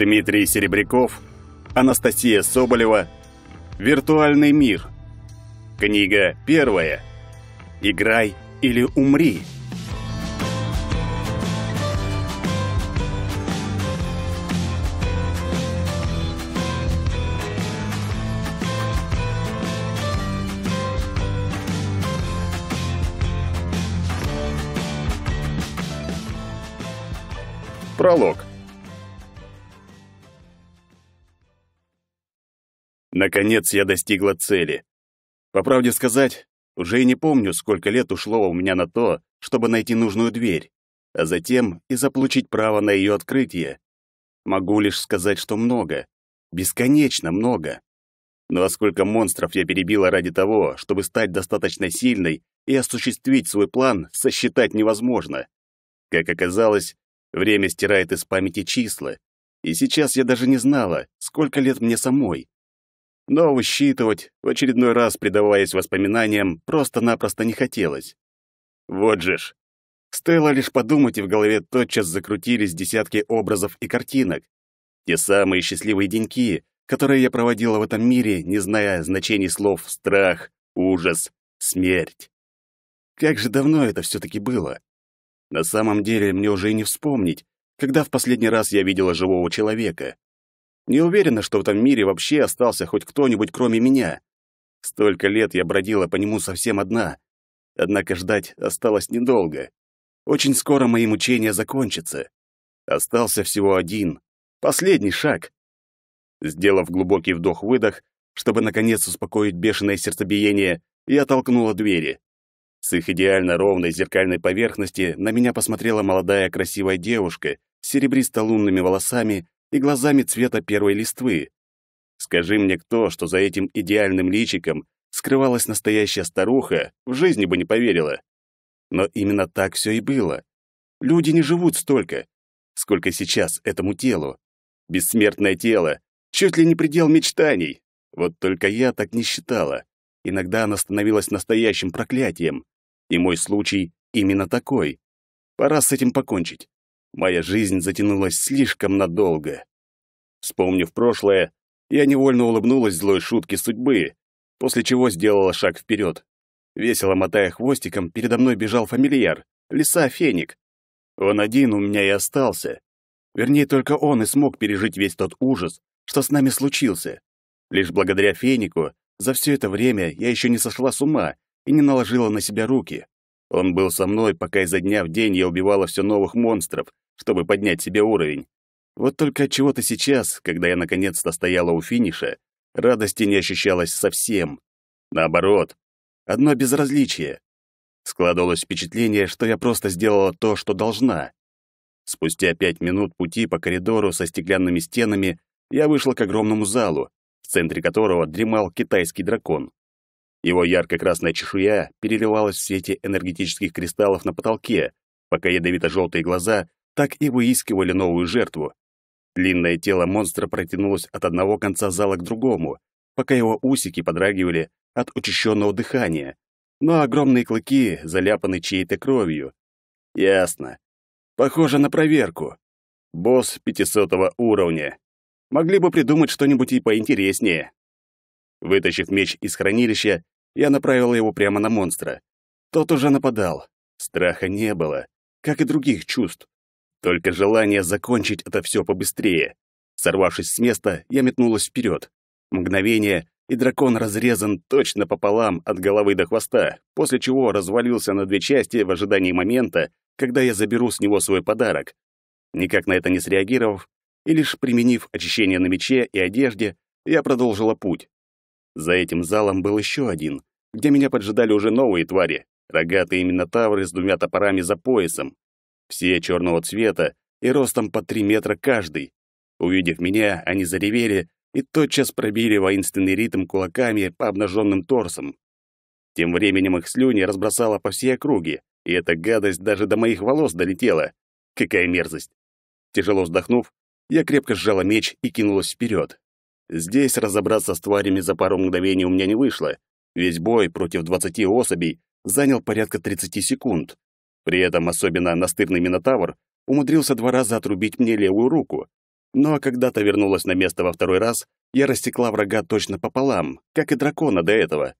Дмитрий Серебряков, Анастасия Соболева, «Виртуальный мир». Книга первая. «Играй или умри». Пролог. Наконец я достигла цели. По правде сказать, уже и не помню, сколько лет ушло у меня на то, чтобы найти нужную дверь, а затем и заполучить право на ее открытие. Могу лишь сказать, что много. Бесконечно много. Ну а сколько монстров я перебила ради того, чтобы стать достаточно сильной и осуществить свой план, сосчитать невозможно. Как оказалось, время стирает из памяти числа, и сейчас я даже не знала, сколько лет мне самой но высчитывать, в очередной раз предаваясь воспоминаниям, просто-напросто не хотелось. Вот же ж. Стоило лишь подумать, и в голове тотчас закрутились десятки образов и картинок. Те самые счастливые деньки, которые я проводила в этом мире, не зная значений слов «страх», «ужас», «смерть». Как же давно это все-таки было? На самом деле мне уже и не вспомнить, когда в последний раз я видела живого человека. Не уверена, что в этом мире вообще остался хоть кто-нибудь кроме меня. Столько лет я бродила по нему совсем одна. Однако ждать осталось недолго. Очень скоро мои мучения закончатся. Остался всего один, последний шаг. Сделав глубокий вдох-выдох, чтобы наконец успокоить бешеное сердцебиение, я толкнула двери. С их идеально ровной зеркальной поверхности на меня посмотрела молодая красивая девушка с серебристо-лунными волосами и глазами цвета первой листвы. Скажи мне кто, что за этим идеальным личиком скрывалась настоящая старуха, в жизни бы не поверила. Но именно так все и было. Люди не живут столько, сколько сейчас этому телу. Бессмертное тело, чуть ли не предел мечтаний. Вот только я так не считала. Иногда она становилась настоящим проклятием. И мой случай именно такой. Пора с этим покончить. Моя жизнь затянулась слишком надолго. Вспомнив прошлое, я невольно улыбнулась злой шутке судьбы, после чего сделала шаг вперед. Весело мотая хвостиком, передо мной бежал фамильяр, лиса Феник. Он один у меня и остался. Вернее, только он и смог пережить весь тот ужас, что с нами случился. Лишь благодаря Фенику за все это время я еще не сошла с ума и не наложила на себя руки. Он был со мной, пока изо дня в день я убивала все новых монстров, чтобы поднять себе уровень. Вот только от чего-то сейчас, когда я наконец-то стояла у финиша, радости не ощущалось совсем. Наоборот, одно безразличие. Складывалось впечатление, что я просто сделала то, что должна. Спустя пять минут пути по коридору со стеклянными стенами я вышла к огромному залу, в центре которого дремал китайский дракон. Его ярко-красная чешуя переливалась в свете энергетических кристаллов на потолке, пока ядовито-желтые глаза так и выискивали новую жертву. Длинное тело монстра протянулось от одного конца зала к другому, пока его усики подрагивали от учащенного дыхания, но огромные клыки заляпаны чьей-то кровью. Ясно. Похоже на проверку. Босс пятисотого уровня. Могли бы придумать что-нибудь и поинтереснее. Вытащив меч из хранилища, я направил его прямо на монстра. Тот уже нападал. Страха не было, как и других чувств. Только желание закончить это все побыстрее. Сорвавшись с места, я метнулась вперед. Мгновение, и дракон разрезан точно пополам от головы до хвоста, после чего развалился на две части в ожидании момента, когда я заберу с него свой подарок. Никак на это не среагировав, и лишь применив очищение на мече и одежде, я продолжила путь. За этим залом был еще один, где меня поджидали уже новые твари, рогатые именно тавры с двумя топорами за поясом, все черного цвета и ростом по три метра каждый. Увидев меня, они заревели и тотчас пробили воинственный ритм кулаками по обнаженным торсам. Тем временем их слюни разбросало по всей округе, и эта гадость даже до моих волос долетела. Какая мерзость! Тяжело вздохнув, я крепко сжала меч и кинулась вперед. Здесь разобраться с тварями за пару мгновений у меня не вышло. Весь бой против двадцати особей занял порядка тридцати секунд, при этом особенно настырный Минотавр умудрился два раза отрубить мне левую руку. Но ну, а когда-то вернулась на место во второй раз, я растекла врага точно пополам, как и дракона до этого.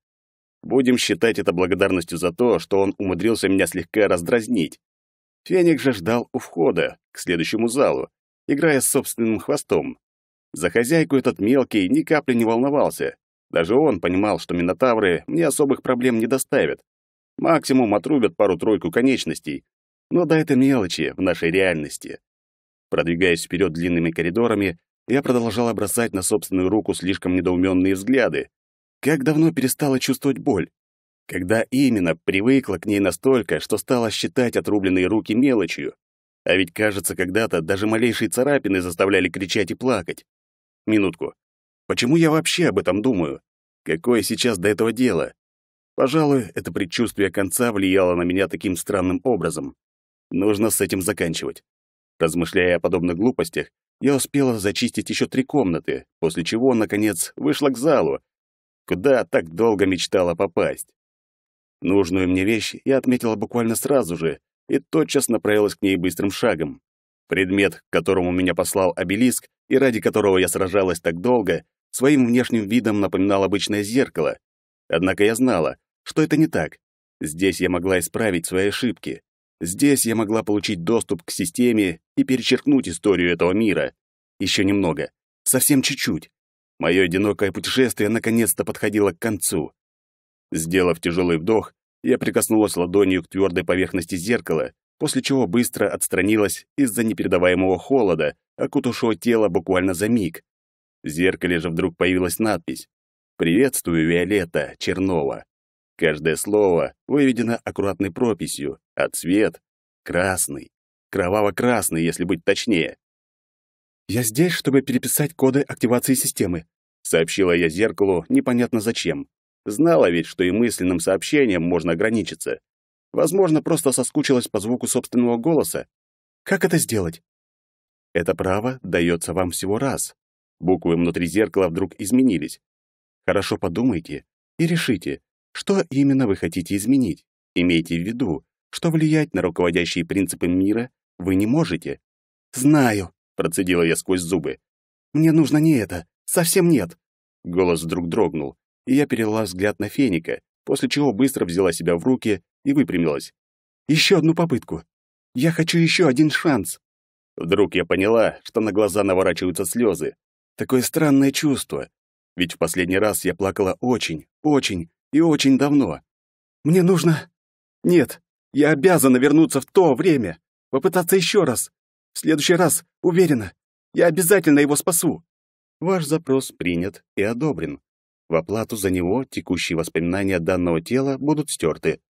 Будем считать это благодарностью за то, что он умудрился меня слегка раздразнить. Феник же ждал у входа, к следующему залу, играя с собственным хвостом. За хозяйку этот мелкий ни капли не волновался. Даже он понимал, что минотавры мне особых проблем не доставят. Максимум отрубят пару-тройку конечностей. Но да, это мелочи в нашей реальности. Продвигаясь вперед длинными коридорами, я продолжал бросать на собственную руку слишком недоуменные взгляды. Как давно перестала чувствовать боль? Когда именно привыкла к ней настолько, что стала считать отрубленные руки мелочью? А ведь, кажется, когда-то даже малейшие царапины заставляли кричать и плакать. Минутку. Почему я вообще об этом думаю? Какое сейчас до этого дело? Пожалуй, это предчувствие конца влияло на меня таким странным образом. Нужно с этим заканчивать. Размышляя о подобных глупостях, я успела зачистить еще три комнаты, после чего, наконец, вышла к залу, куда так долго мечтала попасть. Нужную мне вещь я отметила буквально сразу же и тотчас направилась к ней быстрым шагом. Предмет, к которому меня послал обелиск и ради которого я сражалась так долго, своим внешним видом напоминал обычное зеркало. Однако я знала, что это не так. Здесь я могла исправить свои ошибки. Здесь я могла получить доступ к системе и перечеркнуть историю этого мира. Еще немного. Совсем чуть-чуть. Мое одинокое путешествие наконец-то подходило к концу. Сделав тяжелый вдох, я прикоснулась ладонью к твердой поверхности зеркала, после чего быстро отстранилась из-за непередаваемого холода, окутавшего тело буквально за миг. В зеркале же вдруг появилась надпись «Приветствую, Виолетта Чернова». Каждое слово выведено аккуратной прописью, а цвет — красный. Кроваво-красный, если быть точнее. «Я здесь, чтобы переписать коды активации системы», — сообщила я зеркалу непонятно зачем. Знала ведь, что и мысленным сообщением можно ограничиться. Возможно, просто соскучилась по звуку собственного голоса. Как это сделать? Это право дается вам всего раз. Буквы внутри зеркала вдруг изменились. Хорошо подумайте и решите, что именно вы хотите изменить? Имейте в виду, что влиять на руководящие принципы мира вы не можете. Знаю, процедила я сквозь зубы. Мне нужно не это, совсем нет. Голос вдруг дрогнул, и я перевела взгляд на Феника, после чего быстро взяла себя в руки и выпрямилась. Еще одну попытку. Я хочу еще один шанс. Вдруг я поняла, что на глаза наворачиваются слезы. Такое странное чувство. Ведь в последний раз я плакала очень, очень, и очень давно. Мне нужно... Нет, я обязана вернуться в то время. Попытаться еще раз. В следующий раз, уверена, я обязательно его спасу. Ваш запрос принят и одобрен. В оплату за него текущие воспоминания данного тела будут стерты.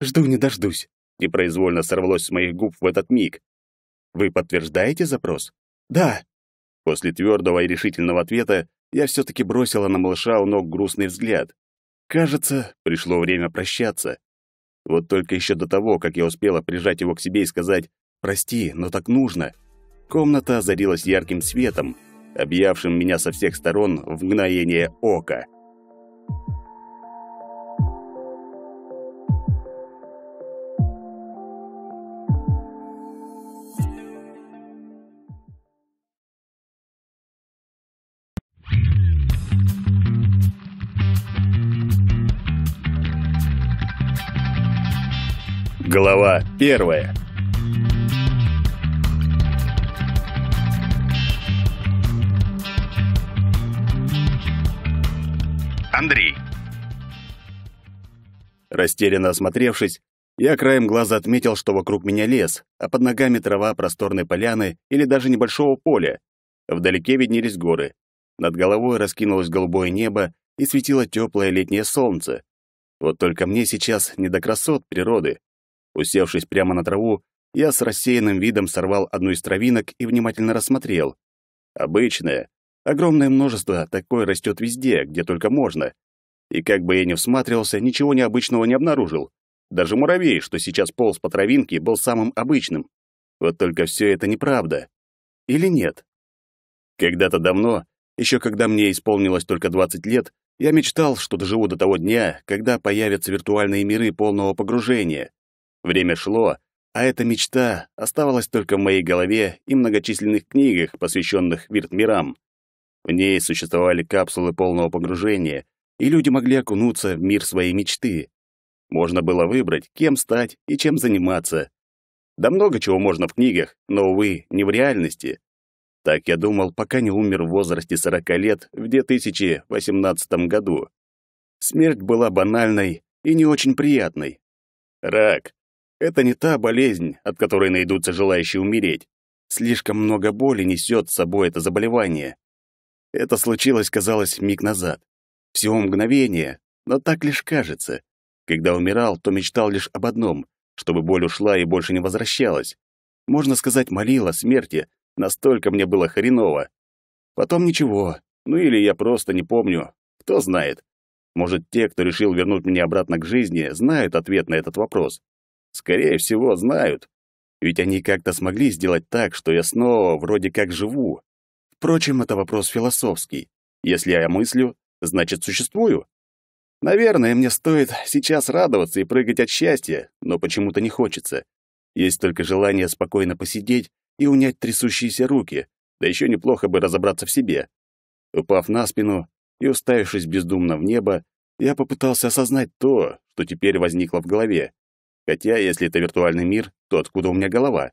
Жду не дождусь. Непроизвольно сорвалось с моих губ в этот миг. Вы подтверждаете запрос? Да. После твердого и решительного ответа я все-таки бросила на малыша у ног грустный взгляд. Кажется, пришло время прощаться. Вот только еще до того, как я успела прижать его к себе и сказать «Прости, но так нужно», комната озарилась ярким светом, объявшим меня со всех сторон в мгновение ока. Глава первая. Андрей. Растерянно осмотревшись, я краем глаза отметил, что вокруг меня лес, а под ногами трава просторной поляны или даже небольшого поля. Вдалеке виднелись горы. Над головой раскинулось голубое небо и светило теплое летнее солнце. Вот только мне сейчас не до красот природы. Усевшись прямо на траву, я с рассеянным видом сорвал одну из травинок и внимательно рассмотрел. Обычное. Огромное множество такое растет везде, где только можно. И как бы я ни всматривался, ничего необычного не обнаружил. Даже муравей, что сейчас полз по травинке, был самым обычным. Вот только все это неправда. Или нет? Когда-то давно, еще когда мне исполнилось только 20 лет, я мечтал, что доживу до того дня, когда появятся виртуальные миры полного погружения. Время шло, а эта мечта оставалась только в моей голове и многочисленных книгах, посвященных виртмирам. В ней существовали капсулы полного погружения, и люди могли окунуться в мир своей мечты. Можно было выбрать, кем стать и чем заниматься. Да много чего можно в книгах, но, увы, не в реальности. Так я думал, пока не умер в возрасте 40 лет в 2018 году. Смерть была банальной и не очень приятной. Рак, это не та болезнь, от которой найдутся желающие умереть. Слишком много боли несёт с собой это заболевание. Это случилось, казалось, миг назад. Всего мгновение, но так лишь кажется. Когда умирал, то мечтал лишь об одном, чтобы боль ушла и больше не возвращалась. Можно сказать, молил о смерти, настолько мне было хреново. Потом ничего, ну или я просто не помню, кто знает. Может, те, кто решил вернуть меня обратно к жизни, знают ответ на этот вопрос. Скорее всего, знают. Ведь они как-то смогли сделать так, что я снова вроде как живу. Впрочем, это вопрос философский. Если я мыслю, значит, существую. Наверное, мне стоит сейчас радоваться и прыгать от счастья, но почему-то не хочется. Есть только желание спокойно посидеть и унять трясущиеся руки, да еще неплохо бы разобраться в себе. Упав на спину и уставившись бездумно в небо, я попытался осознать то, что теперь возникло в голове. Хотя, если это виртуальный мир, то откуда у меня голова?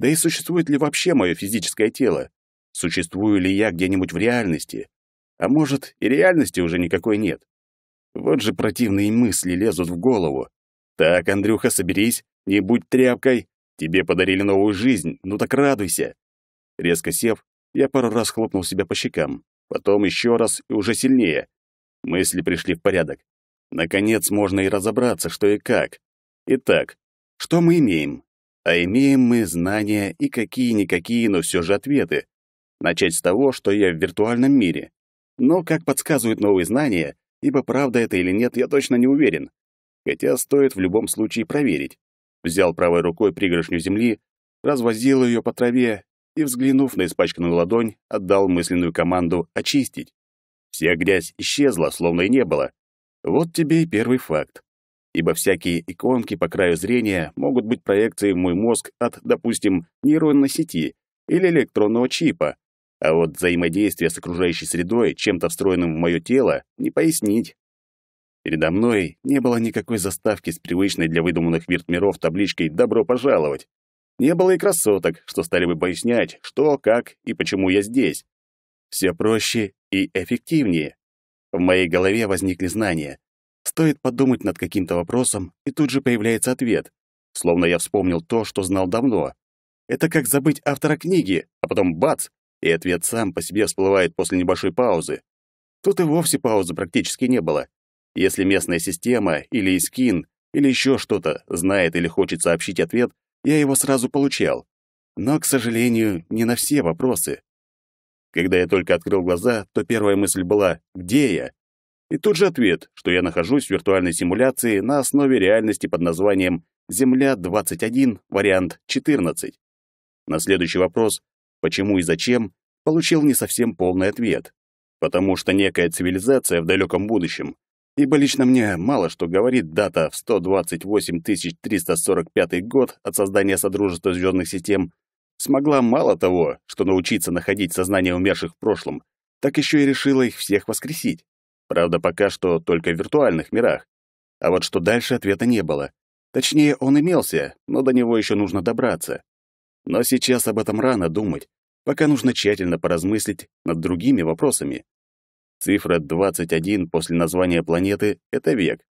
Да и существует ли вообще мое физическое тело? Существую ли я где-нибудь в реальности? А может, и реальности уже никакой нет? Вот же противные мысли лезут в голову. Так, Андрюха, соберись, не будь тряпкой. Тебе подарили новую жизнь, ну так радуйся. Резко сев, я пару раз хлопнул себя по щекам, потом еще раз и уже сильнее. Мысли пришли в порядок. Наконец можно и разобраться, что и как. Итак, что мы имеем? А имеем мы знания и какие-никакие, но все же ответы. Начать с того, что я в виртуальном мире. Но, как подсказывают новые знания, ибо правда это или нет, я точно не уверен. Хотя стоит в любом случае проверить. Взял правой рукой пригоршню земли, развозил ее по траве и, взглянув на испачканную ладонь, отдал мысленную команду «очистить». Вся грязь исчезла, словно и не было. Вот тебе и первый факт ибо всякие иконки по краю зрения могут быть проекцией в мой мозг от, допустим, нейронной сети или электронного чипа, а вот взаимодействие с окружающей средой, чем-то встроенным в мое тело, не пояснить. Передо мной не было никакой заставки с привычной для выдуманных виртмиров табличкой «Добро пожаловать». Не было и красоток, что стали бы пояснять, что, как и почему я здесь. Все проще и эффективнее. В моей голове возникли знания, Стоит подумать над каким-то вопросом, и тут же появляется ответ. Словно я вспомнил то, что знал давно. Это как забыть автора книги, а потом бац, и ответ сам по себе всплывает после небольшой паузы. Тут и вовсе паузы практически не было. Если местная система или скин или еще что-то знает или хочет сообщить ответ, я его сразу получал. Но, к сожалению, не на все вопросы. Когда я только открыл глаза, то первая мысль была «Где я?». И тут же ответ, что я нахожусь в виртуальной симуляции на основе реальности под названием «Земля-21, вариант 14». На следующий вопрос «почему и зачем?» получил не совсем полный ответ. Потому что некая цивилизация в далеком будущем, ибо лично мне мало что говорит дата в 128 345 год от создания Содружества звездных систем, смогла мало того, что научиться находить сознание умерших в прошлом, так еще и решила их всех воскресить. Правда, пока что только в виртуальных мирах. А вот что дальше, ответа не было. Точнее, он имелся, но до него еще нужно добраться. Но сейчас об этом рано думать, пока нужно тщательно поразмыслить над другими вопросами. Цифра 21 после названия планеты — это век.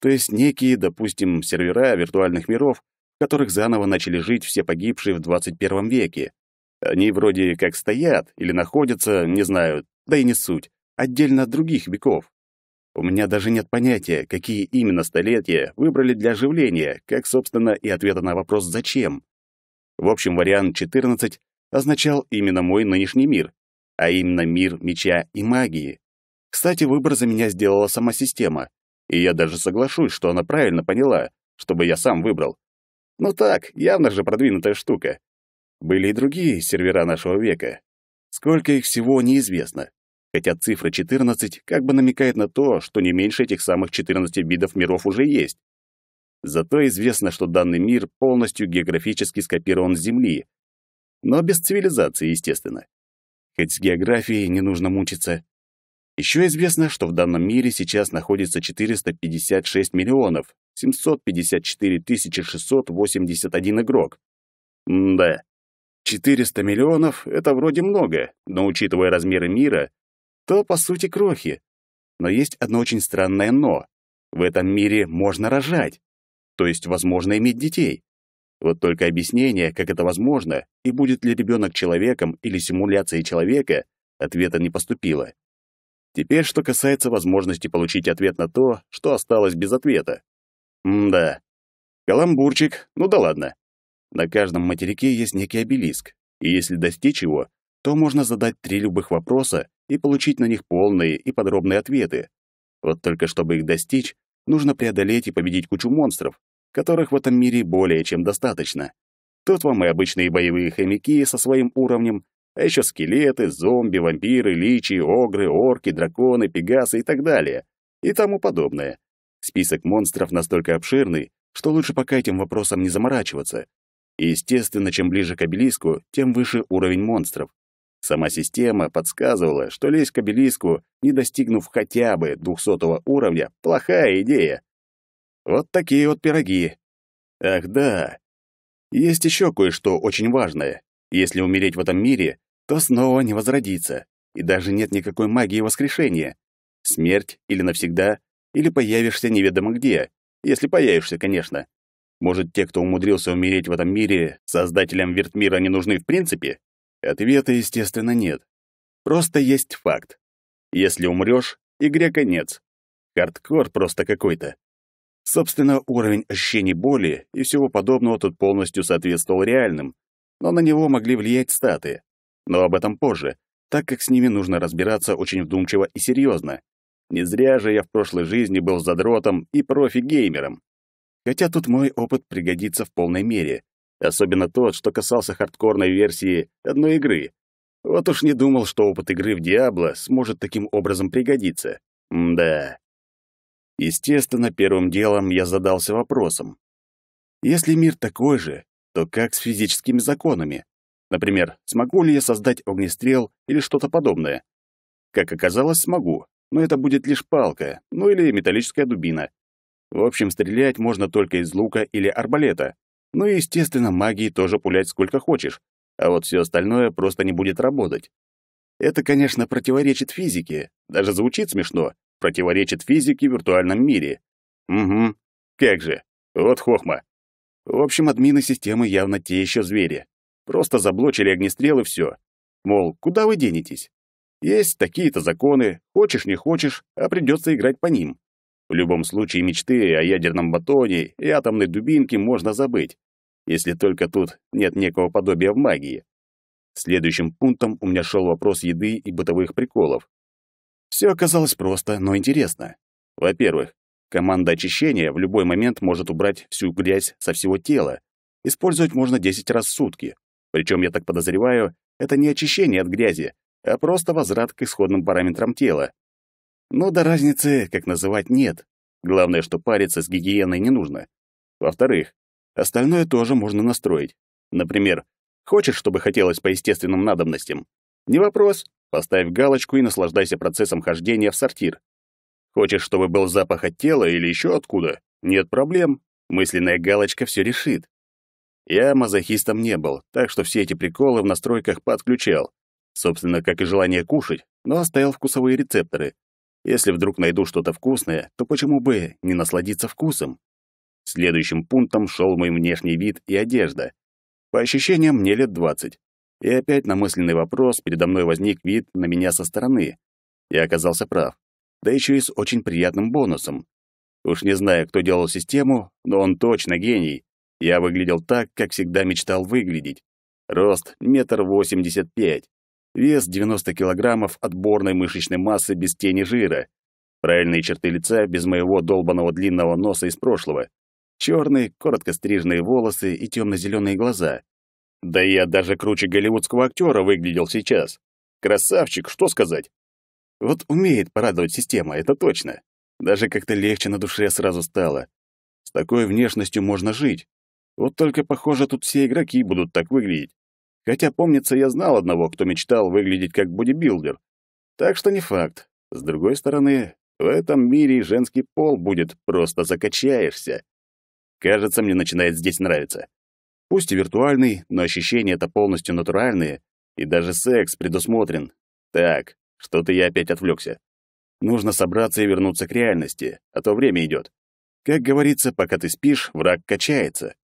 То есть некие, допустим, сервера виртуальных миров, в которых заново начали жить все погибшие в 21 веке. Они вроде как стоят или находятся, не знаю, да и не суть отдельно от других веков. У меня даже нет понятия, какие именно столетия выбрали для оживления, как, собственно, и ответа на вопрос «зачем?». В общем, вариант 14 означал именно мой нынешний мир, а именно мир меча и магии. Кстати, выбор за меня сделала сама система, и я даже соглашусь, что она правильно поняла, чтобы я сам выбрал. Ну так, явно же продвинутая штука. Были и другие сервера нашего века. Сколько их всего, неизвестно хотя цифра 14 как бы намекает на то, что не меньше этих самых 14 видов миров уже есть. Зато известно, что данный мир полностью географически скопирован с Земли, но без цивилизации, естественно. Хоть с географией не нужно мучиться. Еще известно, что в данном мире сейчас находится 456 миллионов 754 681 игрок. М да, 400 миллионов — это вроде много, но учитывая размеры мира, то, по сути, крохи. Но есть одно очень странное «но». В этом мире можно рожать, то есть возможно иметь детей. Вот только объяснение, как это возможно, и будет ли ребенок человеком или симуляцией человека, ответа не поступило. Теперь, что касается возможности получить ответ на то, что осталось без ответа. М-да. Каламбурчик, ну да ладно. На каждом материке есть некий обелиск, и если достичь его, то можно задать три любых вопроса, и получить на них полные и подробные ответы. Вот только чтобы их достичь, нужно преодолеть и победить кучу монстров, которых в этом мире более чем достаточно. Тут вам и обычные боевые хомяки со своим уровнем, а еще скелеты, зомби, вампиры, личи, огры, орки, драконы, пегасы и так далее, и тому подобное. Список монстров настолько обширный, что лучше пока этим вопросом не заморачиваться. И, естественно, чем ближе к обелиску, тем выше уровень монстров. Сама система подсказывала, что лезть к обелиску, не достигнув хотя бы двухсотого уровня, плохая идея. Вот такие вот пироги. Ах да. Есть еще кое-что очень важное. Если умереть в этом мире, то снова не возродиться. И даже нет никакой магии воскрешения. Смерть или навсегда, или появишься неведомо где. Если появишься, конечно. Может, те, кто умудрился умереть в этом мире, создателям Вертмира не нужны в принципе? Ответа, естественно, нет. Просто есть факт. Если умрёшь, игре конец. Хардкор просто какой-то. Собственно, уровень ощущений боли и всего подобного тут полностью соответствовал реальным, но на него могли влиять статы. Но об этом позже, так как с ними нужно разбираться очень вдумчиво и серьезно. Не зря же я в прошлой жизни был задротом и профи-геймером. Хотя тут мой опыт пригодится в полной мере. Особенно тот, что касался хардкорной версии одной игры. Вот уж не думал, что опыт игры в Диабло сможет таким образом пригодиться. М да. Естественно, первым делом я задался вопросом. Если мир такой же, то как с физическими законами? Например, смогу ли я создать огнестрел или что-то подобное? Как оказалось, смогу, но это будет лишь палка, ну или металлическая дубина. В общем, стрелять можно только из лука или арбалета. Ну и, естественно, магии тоже пулять сколько хочешь, а вот все остальное просто не будет работать. Это, конечно, противоречит физике. Даже звучит смешно. Противоречит физике в виртуальном мире. Угу. Как же. Вот хохма. В общем, админы системы явно те еще звери. Просто заблочили огнестрел и все. Мол, куда вы денетесь? Есть такие-то законы, хочешь не хочешь, а придется играть по ним. В любом случае мечты о ядерном батоне и атомной дубинке можно забыть, если только тут нет некого подобия в магии. Следующим пунктом у меня шел вопрос еды и бытовых приколов. Все оказалось просто, но интересно. Во-первых, команда очищения в любой момент может убрать всю грязь со всего тела. Использовать можно 10 раз в сутки. Причем, я так подозреваю, это не очищение от грязи, а просто возврат к исходным параметрам тела. Ну, до разницы, как называть, нет. Главное, что париться с гигиеной не нужно. Во-вторых, остальное тоже можно настроить. Например, хочешь, чтобы хотелось по естественным надобностям? Не вопрос. Поставь галочку и наслаждайся процессом хождения в сортир. Хочешь, чтобы был запах от тела или еще откуда? Нет проблем. Мысленная галочка все решит. Я мазохистом не был, так что все эти приколы в настройках подключал. Собственно, как и желание кушать, но оставил вкусовые рецепторы. Если вдруг найду что-то вкусное, то почему бы не насладиться вкусом? Следующим пунктом шел мой внешний вид и одежда. По ощущениям, мне лет двадцать. И опять на мысленный вопрос передо мной возник вид на меня со стороны. Я оказался прав. Да еще и с очень приятным бонусом. Уж не знаю, кто делал систему, но он точно гений. Я выглядел так, как всегда мечтал выглядеть. Рост — метр восемьдесят пять. Вес 90 килограммов отборной мышечной массы без тени жира. Правильные черты лица без моего долбанного длинного носа из прошлого. Черные, коротко стриженные волосы и темно-зеленые глаза. Да я даже круче голливудского актера выглядел сейчас. Красавчик, что сказать? Вот умеет порадовать система, это точно. Даже как-то легче на душе сразу стало. С такой внешностью можно жить. Вот только, похоже, тут все игроки будут так выглядеть. Хотя, помнится, я знал одного, кто мечтал выглядеть как бодибилдер. Так что не факт. С другой стороны, в этом мире женский пол будет, просто закачаешься. Кажется, мне начинает здесь нравиться. Пусть и виртуальный, но ощущения это полностью натуральные, и даже секс предусмотрен. Так, что-то я опять отвлекся. Нужно собраться и вернуться к реальности, а то время идет. Как говорится, пока ты спишь, враг качается.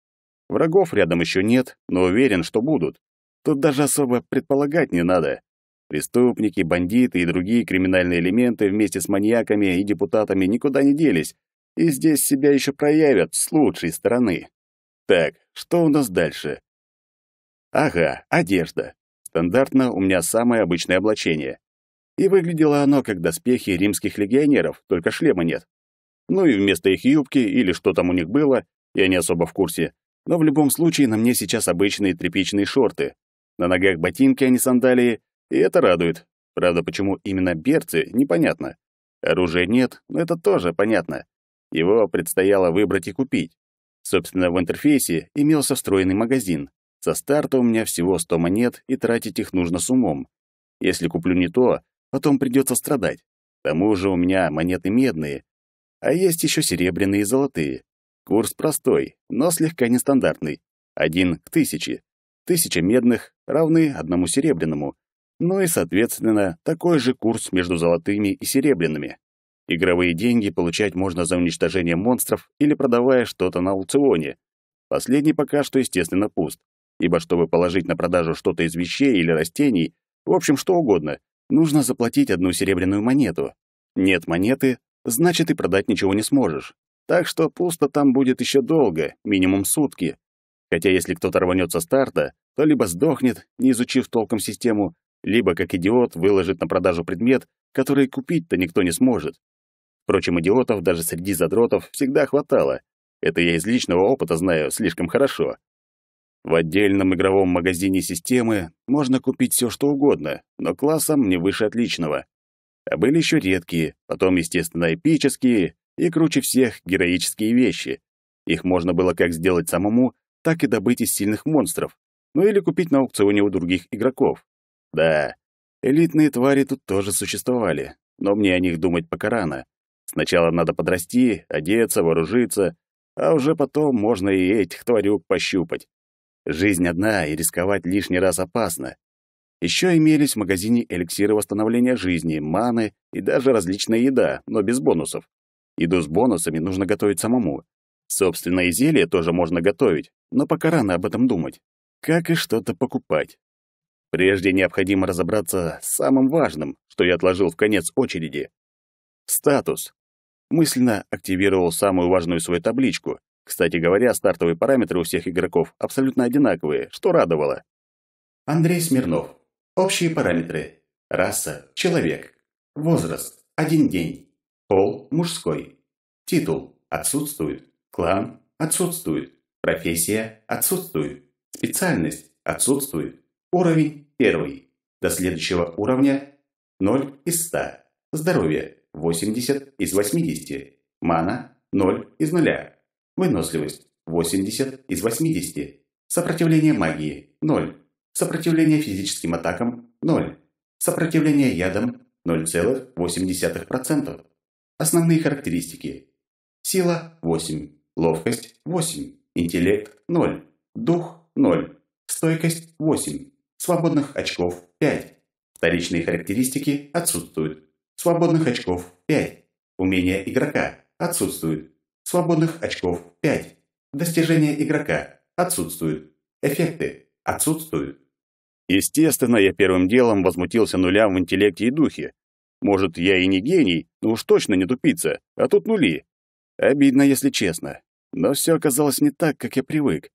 Врагов рядом еще нет, но уверен, что будут. Тут даже особо предполагать не надо. Преступники, бандиты и другие криминальные элементы вместе с маньяками и депутатами никуда не делись, и здесь себя еще проявят с лучшей стороны. Так, что у нас дальше? Ага, одежда. Стандартно у меня самое обычное облачение. И выглядело оно как доспехи римских легионеров, только шлема нет. Ну и вместо их юбки или что там у них было, я не особо в курсе, но в любом случае на мне сейчас обычные тряпичные шорты, на ногах ботинки, а не сандалии, и это радует. Правда, почему именно берцы, непонятно. Оружия нет, но это тоже понятно. Его предстояло выбрать и купить. Собственно, в интерфейсе имелся встроенный магазин. Со старта у меня всего 100 монет, и тратить их нужно с умом. Если куплю не то, потом придется страдать. К тому же у меня монеты медные, а есть еще серебряные и золотые. Курс простой, но слегка нестандартный. Один к тысяче тысяча медных равны одному серебряному, ну и, соответственно, такой же курс между золотыми и серебряными. Игровые деньги получать можно за уничтожение монстров или продавая что-то на аукционе. Последний пока что, естественно, пуст, ибо чтобы положить на продажу что-то из вещей или растений, в общем, что угодно, нужно заплатить одну серебряную монету. Нет монеты, значит и продать ничего не сможешь. Так что пусто там будет еще долго, минимум сутки. Хотя если кто-то рванется старта, то либо сдохнет, не изучив толком систему, либо, как идиот, выложит на продажу предмет, который купить-то никто не сможет. Впрочем, идиотов даже среди задротов всегда хватало. Это я из личного опыта знаю слишком хорошо. В отдельном игровом магазине системы можно купить все, что угодно, но классом не выше отличного. А были еще редкие, потом, естественно, эпические и, круче всех, героические вещи. Их можно было как сделать самому, так и добыть из сильных монстров, ну или купить на аукционе у других игроков. Да, элитные твари тут тоже существовали, но мне о них думать пока рано. Сначала надо подрасти, одеться, вооружиться, а уже потом можно и этих тварюк пощупать. Жизнь одна, и рисковать лишний раз опасно. Еще имелись в магазине эликсиры восстановления жизни, маны и даже различная еда, но без бонусов. Еду с бонусами нужно готовить самому, Собственно, и зелье тоже можно готовить, но пока рано об этом думать. Как и что-то покупать. Прежде необходимо разобраться с самым важным, что я отложил в конец очереди. Статус. Мысленно активировал самую важную свою табличку. Кстати говоря, стартовые параметры у всех игроков абсолютно одинаковые, что радовало. Андрей Смирнов. Общие параметры. Раса – человек. Возраст – один день. Пол – мужской. Титул – отсутствует. Клан отсутствует. Профессия отсутствует. Специальность отсутствует. Уровень первый. До следующего уровня 0 из 100. Здоровье 80 из 80. Мана 0 из 0. Выносливость 80 из 80. Сопротивление магии 0. Сопротивление физическим атакам 0. Сопротивление ядам 0,8%. Основные характеристики. Сила 8 ловкость – 8, интеллект – 0, дух – 0, стойкость – 8, свободных очков – 5. Вторичные характеристики отсутствуют. Свободных очков – 5. Умения игрока отсутствуют. Свободных очков – 5. Достижения игрока отсутствуют. Эффекты отсутствуют. Естественно, я первым делом возмутился нулям в интеллекте и духе. Может, я и не гений, но уж точно не тупица, а тут нули. Обидно, если честно. Но все оказалось не так, как я привык.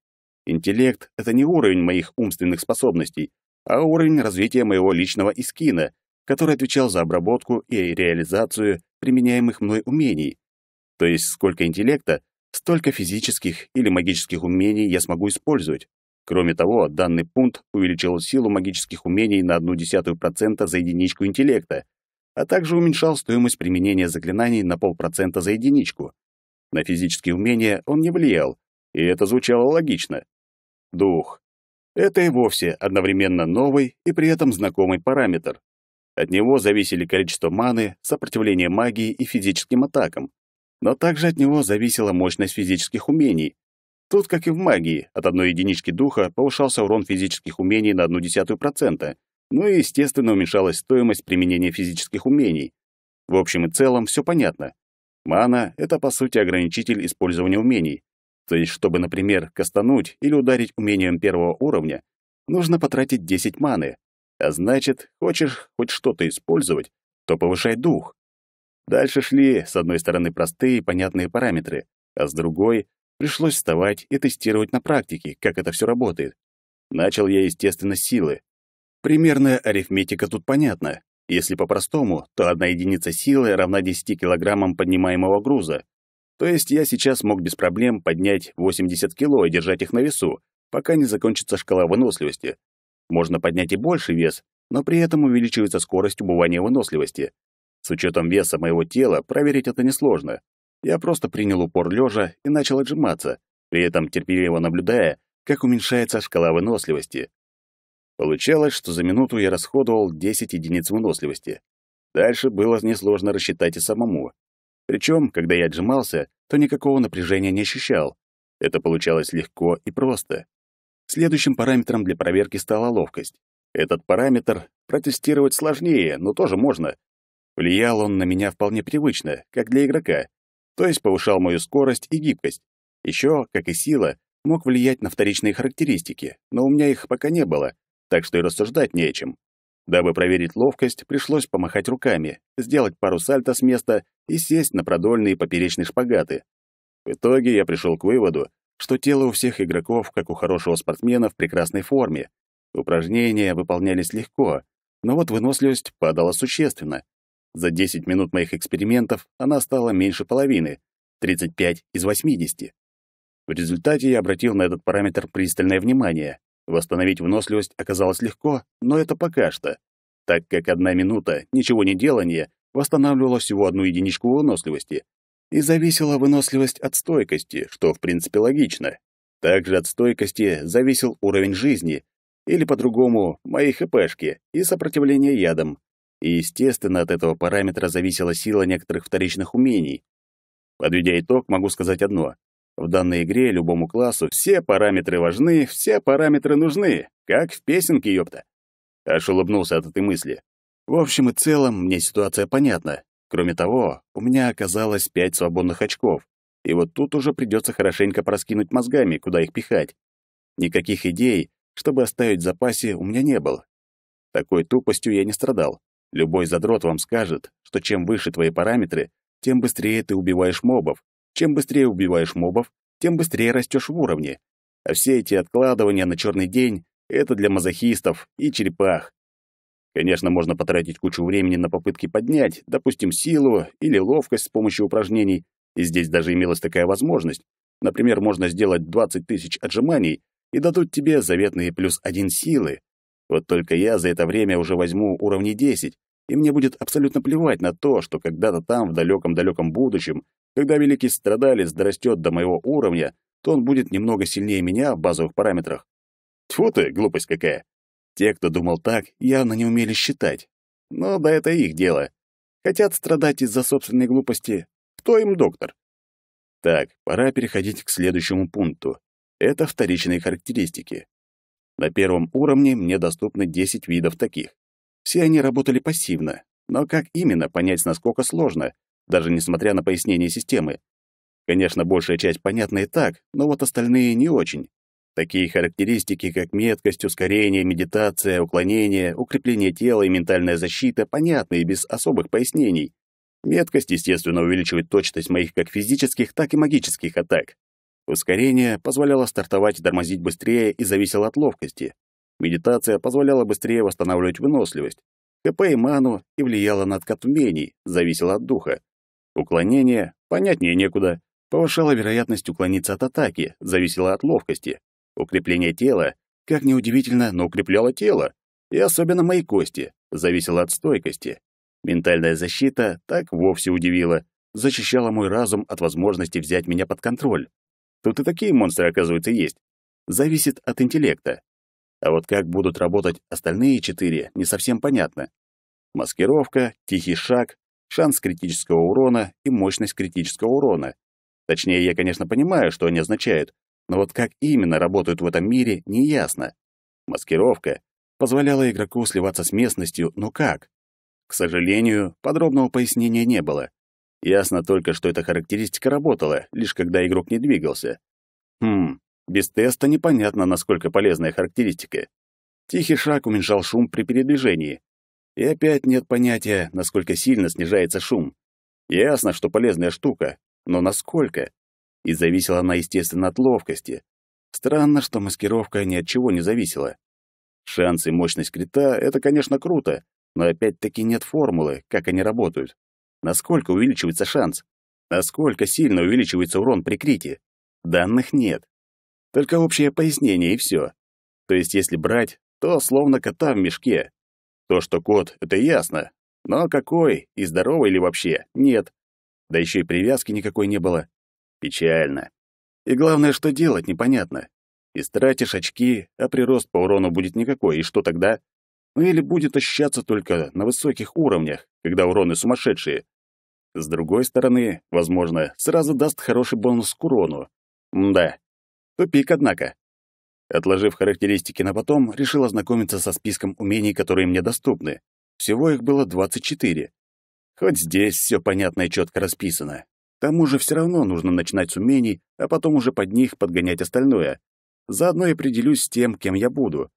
Интеллект — это не уровень моих умственных способностей, а уровень развития моего личного искина, который отвечал за обработку и реализацию применяемых мной умений. То есть сколько интеллекта, столько физических или магических умений я смогу использовать. Кроме того, данный пункт увеличил силу магических умений на одну десятую процента за единичку интеллекта, а также уменьшал стоимость применения заклинаний на полпроцента за единичку. На физические умения он не влиял, и это звучало логично. Дух. Это и вовсе одновременно новый и при этом знакомый параметр. От него зависели количество маны, сопротивление магии и физическим атакам. Но также от него зависела мощность физических умений. Тут, как и в магии, от одной единички духа повышался урон физических умений на одну десятую процента, ну и, естественно, уменьшалась стоимость применения физических умений. В общем и целом, все понятно. Мана — это, по сути, ограничитель использования умений. То есть, чтобы, например, кастануть или ударить умением первого уровня, нужно потратить 10 маны. А значит, хочешь хоть что-то использовать, то повышай дух. Дальше шли, с одной стороны, простые и понятные параметры, а с другой — пришлось вставать и тестировать на практике, как это все работает. Начал я, естественно, с силы. Примерная арифметика тут понятна. Если по-простому, то одна единица силы равна 10 килограммам поднимаемого груза. То есть я сейчас мог без проблем поднять 80 кило и держать их на весу, пока не закончится шкала выносливости. Можно поднять и больше вес, но при этом увеличивается скорость убывания выносливости. С учетом веса моего тела проверить это несложно. Я просто принял упор лежа и начал отжиматься, при этом терпеливо наблюдая, как уменьшается шкала выносливости. Получалось, что за минуту я расходовал 10 единиц выносливости. Дальше было несложно рассчитать и самому. Причем, когда я отжимался, то никакого напряжения не ощущал. Это получалось легко и просто. Следующим параметром для проверки стала ловкость. Этот параметр протестировать сложнее, но тоже можно. Влиял он на меня вполне привычно, как для игрока, то есть повышал мою скорость и гибкость. Еще, как и сила, мог влиять на вторичные характеристики, но у меня их пока не было, так что и рассуждать не о чем. Дабы проверить ловкость, пришлось помахать руками, сделать пару сальто с места и сесть на продольные и поперечные шпагаты. В итоге я пришел к выводу, что тело у всех игроков, как у хорошего спортсмена, в прекрасной форме. Упражнения выполнялись легко, но вот выносливость падала существенно. За 10 минут моих экспериментов она стала меньше половины, 35 из 80. В результате я обратил на этот параметр пристальное внимание. Восстановить выносливость оказалось легко, но это пока что, так как одна минута ничего не делания восстанавливала всего одну единичку выносливости. И зависела выносливость от стойкости, что, в принципе, логично. Также от стойкости зависел уровень жизни, или по-другому, моей хпшки, и сопротивление ядам. И, естественно, от этого параметра зависела сила некоторых вторичных умений. Подведя итог, могу сказать одно. В данной игре любому классу все параметры важны, все параметры нужны, как в песенке, ёпта. Аж улыбнулся от этой мысли. В общем и целом, мне ситуация понятна. Кроме того, у меня оказалось пять свободных очков, и вот тут уже придется хорошенько проскинуть мозгами, куда их пихать. Никаких идей, чтобы оставить в запасе, у меня не было. Такой тупостью я не страдал. Любой задрот вам скажет, что чем выше твои параметры, тем быстрее ты убиваешь мобов, чем быстрее убиваешь мобов, тем быстрее растёшь в уровне. А все эти откладывания на чёрный день — это для мазохистов и черепах. Конечно, можно потратить кучу времени на попытки поднять, допустим, силу или ловкость с помощью упражнений, и здесь даже имелась такая возможность. Например, можно сделать 20 тысяч отжиманий и дадут тебе заветные плюс один силы. Вот только я за это время уже возьму уровни 10, и мне будет абсолютно плевать на то, что когда-то там, в далеком-далеком будущем, когда великий страдалец дорастет до моего уровня, то он будет немного сильнее меня в базовых параметрах. Тьфу ты, глупость какая! Те, кто думал так, явно не умели считать. Но да это их дело. Хотят страдать из-за собственной глупости. Кто им доктор? Так, пора переходить к следующему пункту. Это вторичные характеристики. На первом уровне мне доступны 10 видов таких. Все они работали пассивно, но как именно, понять насколько сложно, даже несмотря на пояснение системы. Конечно, большая часть понятна и так, но вот остальные не очень. Такие характеристики, как меткость, ускорение, медитация, уклонение, укрепление тела и ментальная защита, понятны и без особых пояснений. Меткость, естественно, увеличивает точность моих как физических, так и магических атак. Ускорение позволяло стартовать и тормозить быстрее и зависело от ловкости. Медитация позволяла быстрее восстанавливать выносливость, КП и ману и влияла на откат умений, зависело от духа. Уклонение, понятнее некуда, повышало вероятность уклониться от атаки, зависело от ловкости. Укрепление тела, как ни удивительно, но укрепляло тело, и особенно мои кости, зависело от стойкости. Ментальная защита так вовсе удивила, защищала мой разум от возможности взять меня под контроль. Тут и такие монстры, оказывается, есть. Зависит от интеллекта. А вот как будут работать остальные четыре, не совсем понятно. Маскировка, тихий шаг, шанс критического урона и мощность критического урона. Точнее, я, конечно, понимаю, что они означают, но вот как именно работают в этом мире, не ясно. Маскировка позволяла игроку сливаться с местностью, но как? К сожалению, подробного пояснения не было. Ясно только, что эта характеристика работала, лишь когда игрок не двигался. Хм, без теста непонятно, насколько полезная характеристика. Тихий шаг уменьшал шум при передвижении. И опять нет понятия, насколько сильно снижается шум. Ясно, что полезная штука, но насколько? И зависела она, естественно, от ловкости. Странно, что маскировка ни от чего не зависела. Шанс и мощность крита — это, конечно, круто, но опять-таки нет формулы, как они работают. Насколько увеличивается шанс? Насколько сильно увеличивается урон при крите? Данных нет. Только общее пояснение и все. То есть, если брать, то словно кота в мешке. То, что кот, это ясно. Но какой, и здоровый ли вообще, нет. Да еще и привязки никакой не было. Печально. И главное, что делать, непонятно. Истратишь очки, а прирост по урону будет никакой, и что тогда? Ну или будет ощущаться только на высоких уровнях, когда уроны сумасшедшие. С другой стороны, возможно, сразу даст хороший бонус к урону. Мда, Тупик, однако. Отложив характеристики на потом, решил ознакомиться со списком умений, которые мне доступны. Всего их было 24. Хоть здесь все понятно и четко расписано. К тому же все равно нужно начинать с умений, а потом уже под них подгонять остальное. Заодно и определюсь с тем, кем я буду.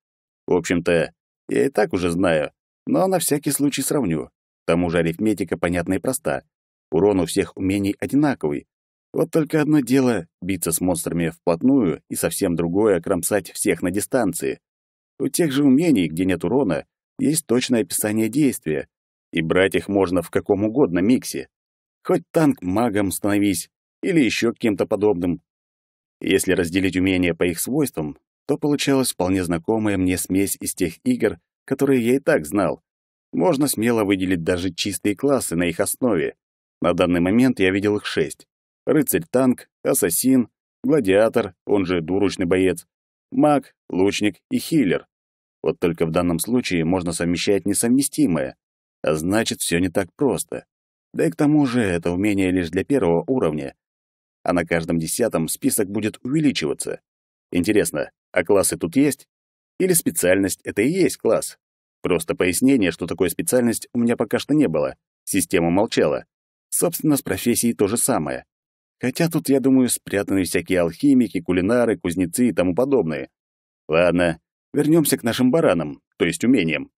В общем-то, я и так уже знаю, но на всякий случай сравню. К тому же арифметика понятна и проста. Урон у всех умений одинаковый, вот только одно дело — биться с монстрами вплотную, и совсем другое — кромсать всех на дистанции. У тех же умений, где нет урона, есть точное описание действия, и брать их можно в каком угодно миксе. Хоть танк магом становись, или еще кем-то подобным. Если разделить умения по их свойствам, то получалась вполне знакомая мне смесь из тех игр, которые я и так знал. Можно смело выделить даже чистые классы на их основе. На данный момент я видел их шесть рыцарь-танк, ассасин, гладиатор, он же двуручный боец, маг, лучник и хиллер. Вот только в данном случае можно совмещать несовместимое, а значит, все не так просто. Да и к тому же это умение лишь для первого уровня, а на каждом десятом список будет увеличиваться. Интересно, а классы тут есть? Или специальность — это и есть класс? Просто пояснение, что такое специальность, у меня пока что не было. Система молчала. Собственно, с профессией то же самое. Хотя тут, я думаю, спрятаны всякие алхимики, кулинары, кузнецы и тому подобное. Ладно, вернемся к нашим баранам, то есть умениям.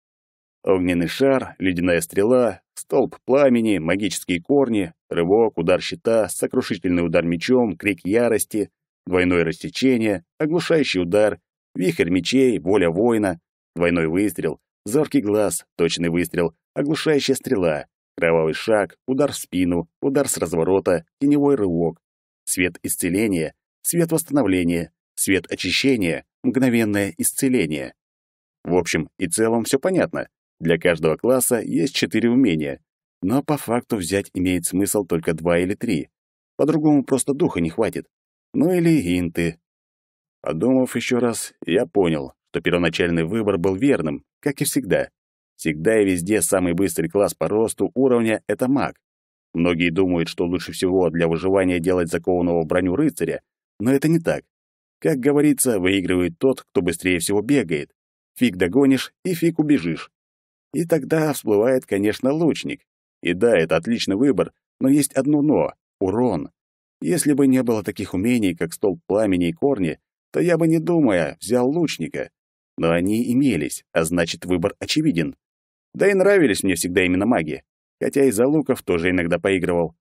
Огненный шар, ледяная стрела, столб пламени, магические корни, рывок, удар щита, сокрушительный удар мечом, крик ярости, двойное растечение, оглушающий удар, вихрь мечей, воля воина, двойной выстрел, зоркий глаз, точный выстрел, оглушающая стрела, Кровавый шаг, удар в спину, удар с разворота, теневой рывок. Свет исцеления, свет восстановления, свет очищения, мгновенное исцеление. В общем и целом все понятно. Для каждого класса есть четыре умения. Но по факту взять имеет смысл только два или три. По-другому просто духа не хватит. Ну или инты. Подумав еще раз, я понял, что первоначальный выбор был верным, как и всегда. Всегда и везде самый быстрый класс по росту уровня — это маг. Многие думают, что лучше всего для выживания делать закованного броню рыцаря, но это не так. Как говорится, выигрывает тот, кто быстрее всего бегает. Фиг догонишь и фиг убежишь. И тогда всплывает, конечно, лучник. И да, это отличный выбор, но есть одно «но» — урон. Если бы не было таких умений, как столб пламени и корни, то я бы, не думая, взял лучника. Но они имелись, а значит, выбор очевиден. Да и нравились мне всегда именно маги, хотя и за луков тоже иногда поигрывал.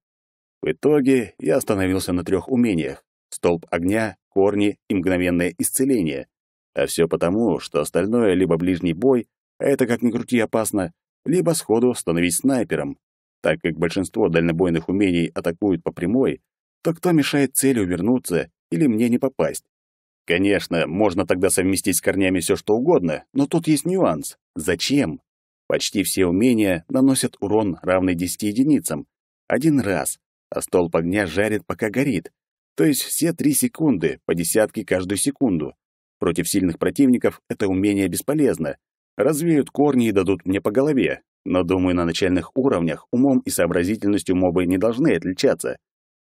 В итоге я остановился на трех умениях — столб огня, корни и мгновенное исцеление. А все потому, что остальное — либо ближний бой, а это, как ни крути, опасно, либо сходу становиться снайпером. Так как большинство дальнобойных умений атакуют по прямой, то кто мешает цели увернуться или мне не попасть? Конечно, можно тогда совместить с корнями все что угодно, но тут есть нюанс. Зачем? Почти все умения наносят урон, равный 10 единицам. Один раз, а столб огня жарит, пока горит. То есть все три секунды, по десятке каждую секунду. Против сильных противников это умение бесполезно. Развеют корни и дадут мне по голове. Но, думаю, на начальных уровнях умом и сообразительностью мобы не должны отличаться.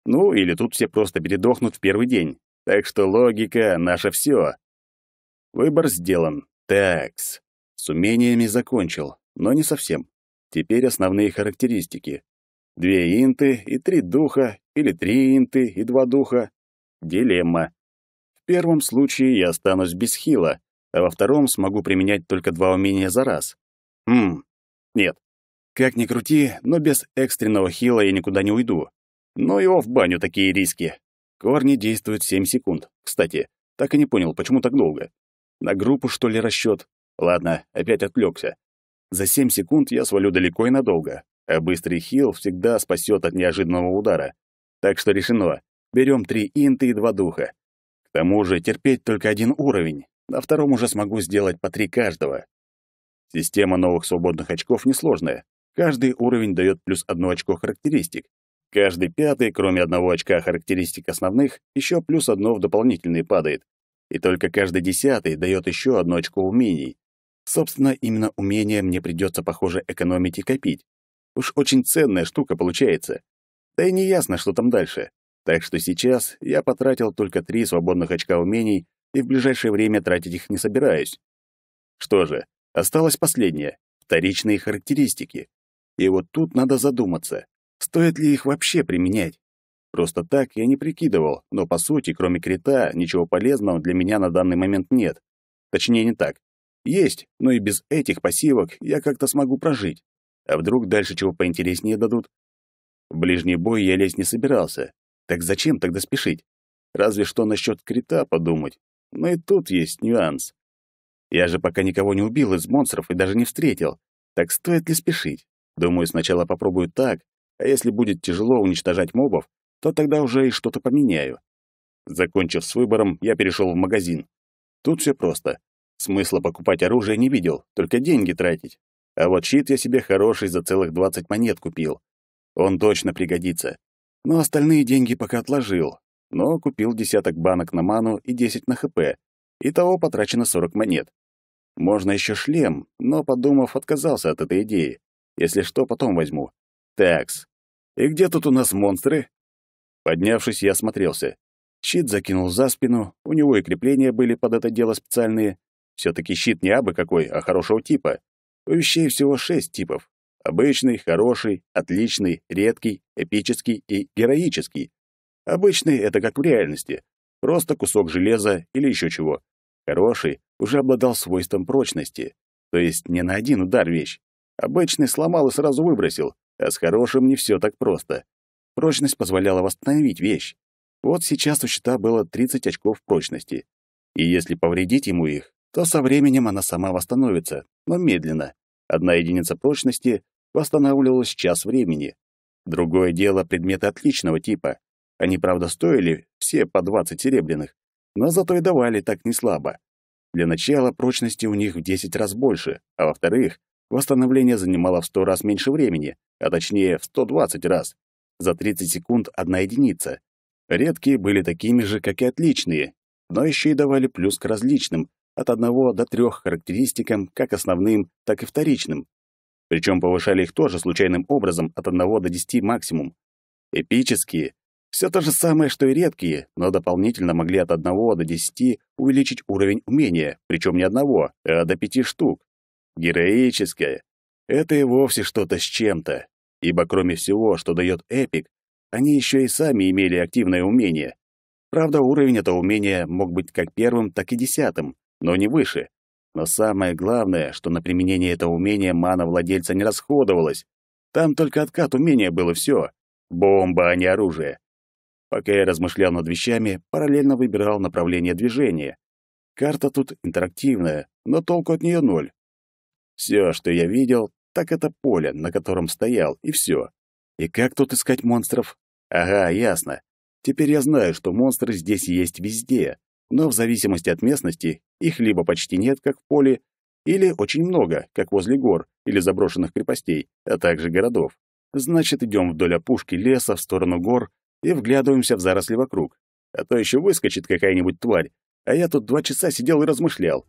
Ну, или тут все просто передохнут в первый день. Так что логика — наше все. Выбор сделан. Такс. С умениями закончил. Но не совсем. Теперь основные характеристики. Две инты и три духа, или три инты и два духа. Дилемма. В первом случае я останусь без хила, а во втором смогу применять только два умения за раз. Хм, нет. Как ни крути, но без экстренного хила я никуда не уйду. Но ну и в баню такие риски. Корни действуют 7 секунд. Кстати, так и не понял, почему так долго. На группу, что ли, расчет? Ладно, опять отвлекся. За семь секунд я свалю далеко и надолго, а быстрый хил всегда спасет от неожиданного удара. Так что решено. Берем три инты и два духа. К тому же терпеть только один уровень. На втором уже смогу сделать по три каждого. Система новых свободных очков несложная. Каждый уровень дает плюс одно очко характеристик. Каждый пятый, кроме одного очка характеристик основных, еще плюс одно в дополнительные падает. И только каждый десятый дает еще одно очко умений. Собственно, именно умение мне придется, похоже, экономить и копить. Уж очень ценная штука получается. Да и не ясно, что там дальше. Так что сейчас я потратил только три свободных очка умений и в ближайшее время тратить их не собираюсь. Что же, осталось последнее — вторичные характеристики. И вот тут надо задуматься, стоит ли их вообще применять. Просто так я не прикидывал, но по сути, кроме крита, ничего полезного для меня на данный момент нет. Точнее, не так. Есть, но и без этих пассивок я как-то смогу прожить. А вдруг дальше чего поинтереснее дадут? В ближний бой я лезть не собирался. Так зачем тогда спешить? Разве что насчет крита подумать. Но и тут есть нюанс. Я же пока никого не убил из монстров и даже не встретил. Так стоит ли спешить? Думаю, сначала попробую так, а если будет тяжело уничтожать мобов, то тогда уже и что-то поменяю. Закончив с выбором, я перешел в магазин. Тут все просто. Смысла покупать оружие не видел, только деньги тратить. А вот щит я себе хороший за целых 20 монет купил. Он точно пригодится. Но остальные деньги пока отложил. Но купил десяток банок на ману и 10 на ХП. Итого потрачено 40 монет. Можно еще шлем, но, подумав, отказался от этой идеи. Если что, потом возьму. Такс. И где тут у нас монстры? Поднявшись, я осмотрелся. Щит закинул за спину, у него и крепления были под это дело специальные, все-таки щит не абы какой, а хорошего типа. У вещей всего шесть типов. Обычный, хороший, отличный, редкий, эпический и героический. Обычный — это как в реальности. Просто кусок железа или еще чего. Хороший уже обладал свойством прочности. То есть не на один удар вещь. Обычный сломал и сразу выбросил. А с хорошим не все так просто. Прочность позволяла восстановить вещь. Вот сейчас у щита было 30 очков прочности. И если повредить ему их, то со временем она сама восстановится, но медленно. Одна единица прочности восстанавливалась час времени. Другое дело предметы отличного типа. Они, правда, стоили все по 20 серебряных, но зато и давали так неслабо. Для начала прочности у них в 10 раз больше, а во-вторых, восстановление занимало в 100 раз меньше времени, а точнее в 120 раз. За 30 секунд одна единица. Редкие были такими же, как и отличные, но еще и давали плюс к различным, от одного до трех характеристикам, как основным, так и вторичным. Причем повышали их тоже случайным образом от одного до десяти максимум. Эпические — все то же самое, что и редкие, но дополнительно могли от одного до десяти увеличить уровень умения, причем не одного, а до пяти штук. Героическое — это и вовсе что-то с чем-то, ибо кроме всего, что дает эпик, они еще и сами имели активное умение. Правда, уровень этого умения мог быть как первым, так и десятым но не выше. Но самое главное, что на применение этого умения мана владельца не расходовалась. Там только откат умения было все. Бомба, а не оружие. Пока я размышлял над вещами, параллельно выбирал направление движения. Карта тут интерактивная, но толку от нее ноль. Все, что я видел, так это поле, на котором стоял, и все. И как тут искать монстров? Ага, ясно. Теперь я знаю, что монстры здесь есть везде но в зависимости от местности их либо почти нет, как в поле, или очень много, как возле гор или заброшенных крепостей, а также городов. Значит, идем вдоль опушки леса в сторону гор и вглядываемся в заросли вокруг. А то еще выскочит какая-нибудь тварь, а я тут два часа сидел и размышлял.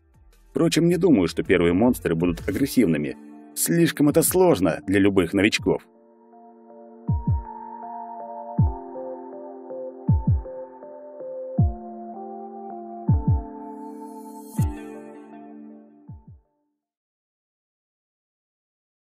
Впрочем, не думаю, что первые монстры будут агрессивными. Слишком это сложно для любых новичков. Thank you.